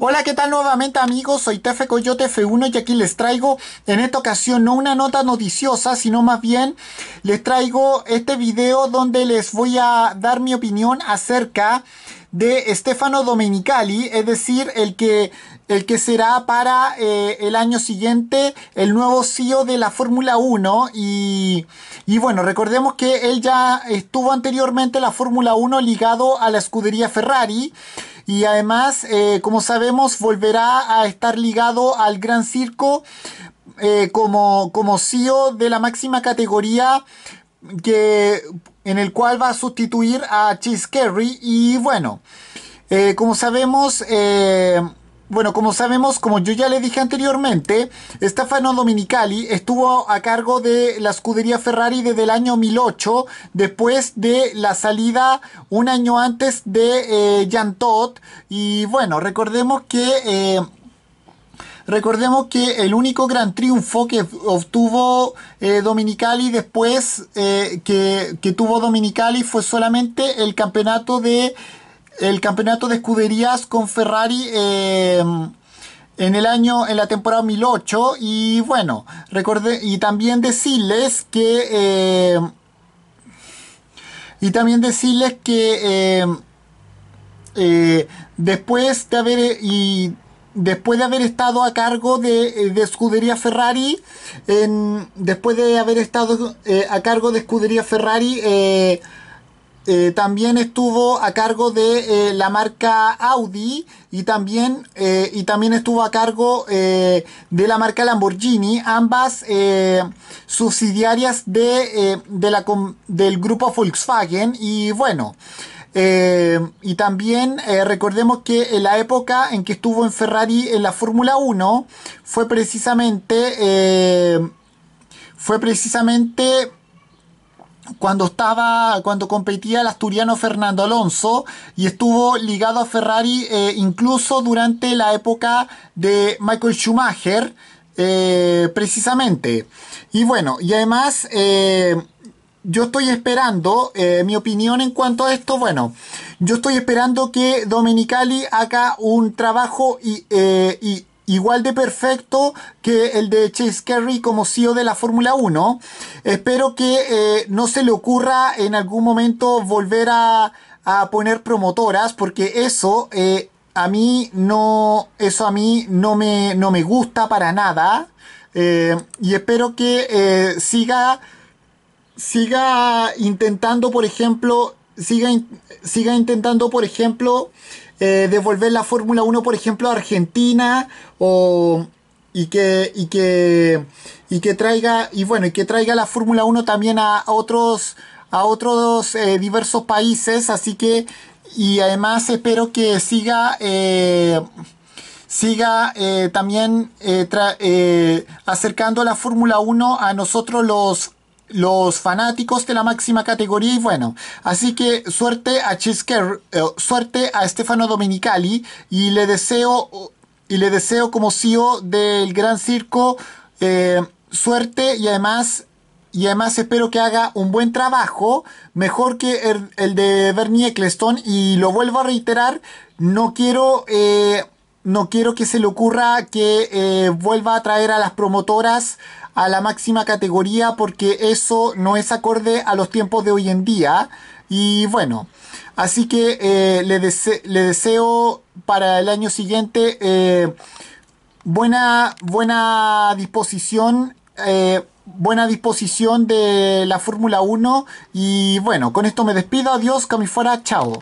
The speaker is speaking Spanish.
Hola, ¿qué tal nuevamente amigos? Soy Tefe Coyote F1 y aquí les traigo en esta ocasión no una nota noticiosa, sino más bien les traigo este video donde les voy a dar mi opinión acerca de Stefano Domenicali, es decir, el que, el que será para eh, el año siguiente el nuevo CEO de la Fórmula 1. Y, y, bueno, recordemos que él ya estuvo anteriormente en la Fórmula 1 ligado a la escudería Ferrari. Y además, eh, como sabemos, volverá a estar ligado al Gran Circo eh, como, como CEO de la máxima categoría que, en el cual va a sustituir a Chase Carey. Y bueno, eh, como sabemos bueno, como sabemos, como yo ya le dije anteriormente, Stefano Dominicali estuvo a cargo de la escudería Ferrari desde el año 2008, después de la salida un año antes de eh, Jean Y bueno, recordemos que... Eh, recordemos que el único gran triunfo que obtuvo eh, Dominicali después que, que, tuvo Dominicali fue solamente el campeonato de el campeonato de escuderías con Ferrari em, en el año, en la temporada 2008. Y bueno, recordé, y también decirles que... Em, y también decirles que... Em, eh, después de haber... Y, después de haber estado a cargo de, Escudería Ferrari, después de haber estado eh, a cargo de Escudería Ferrari, eh, eh, también estuvo a cargo de eh, la marca Audi y también, eh, y también estuvo a cargo de la marca Lamborghini, ambas subsidiarias de, de la, del grupo Volkswagen. Y bueno, y también recordemos que en la época en que estuvo en Ferrari en la Fórmula 1 fue precisamente... fue precisamente cuando estaba, cuando competía el asturiano Fernando Alonso y estuvo ligado a Ferrari eh, incluso durante la época de Michael Schumacher, eh, precisamente. Y bueno, y además eh, yo estoy esperando, mi opinión en cuanto a esto, bueno, yo estoy esperando que Domenicali haga un trabajo y igual de perfecto que el de Chase Carey como CEO de la Fórmula 1. Espero que eh, no se le ocurra en algún momento volver a, poner promotoras, porque eso eh, a mí no, eso a mí no me, no me gusta para nada. Eh, y espero que siga, siga intentando, por ejemplo, siga, intentando, por ejemplo, eh, devolver la Fórmula 1, por ejemplo, a Argentina y que, traiga, y bueno, y que traiga la Fórmula 1 también a, otros, a otros eh, diversos países, así que, y además espero que siga, eh, siga también acercando la Fórmula 1 a nosotros los los fanáticos de la máxima categoría y bueno, así que suerte a Chisker, eh, suerte a Stefano Domenicali... y le deseo y le deseo como CEO del Gran Circo eh, suerte y además y además espero que haga un buen trabajo, mejor que el, de Bernie Eccleston y lo vuelvo a reiterar, no quiero eh, no quiero que se le ocurra que eh, vuelva a traer a las promotoras a la máxima categoría porque eso no es acorde a los tiempos de hoy en día. Y bueno, así que eh, le, deseo para el año siguiente eh, buena, buena disposición. buena disposición de la Fórmula 1 y bueno, con esto me despido, adiós, camifora, chao.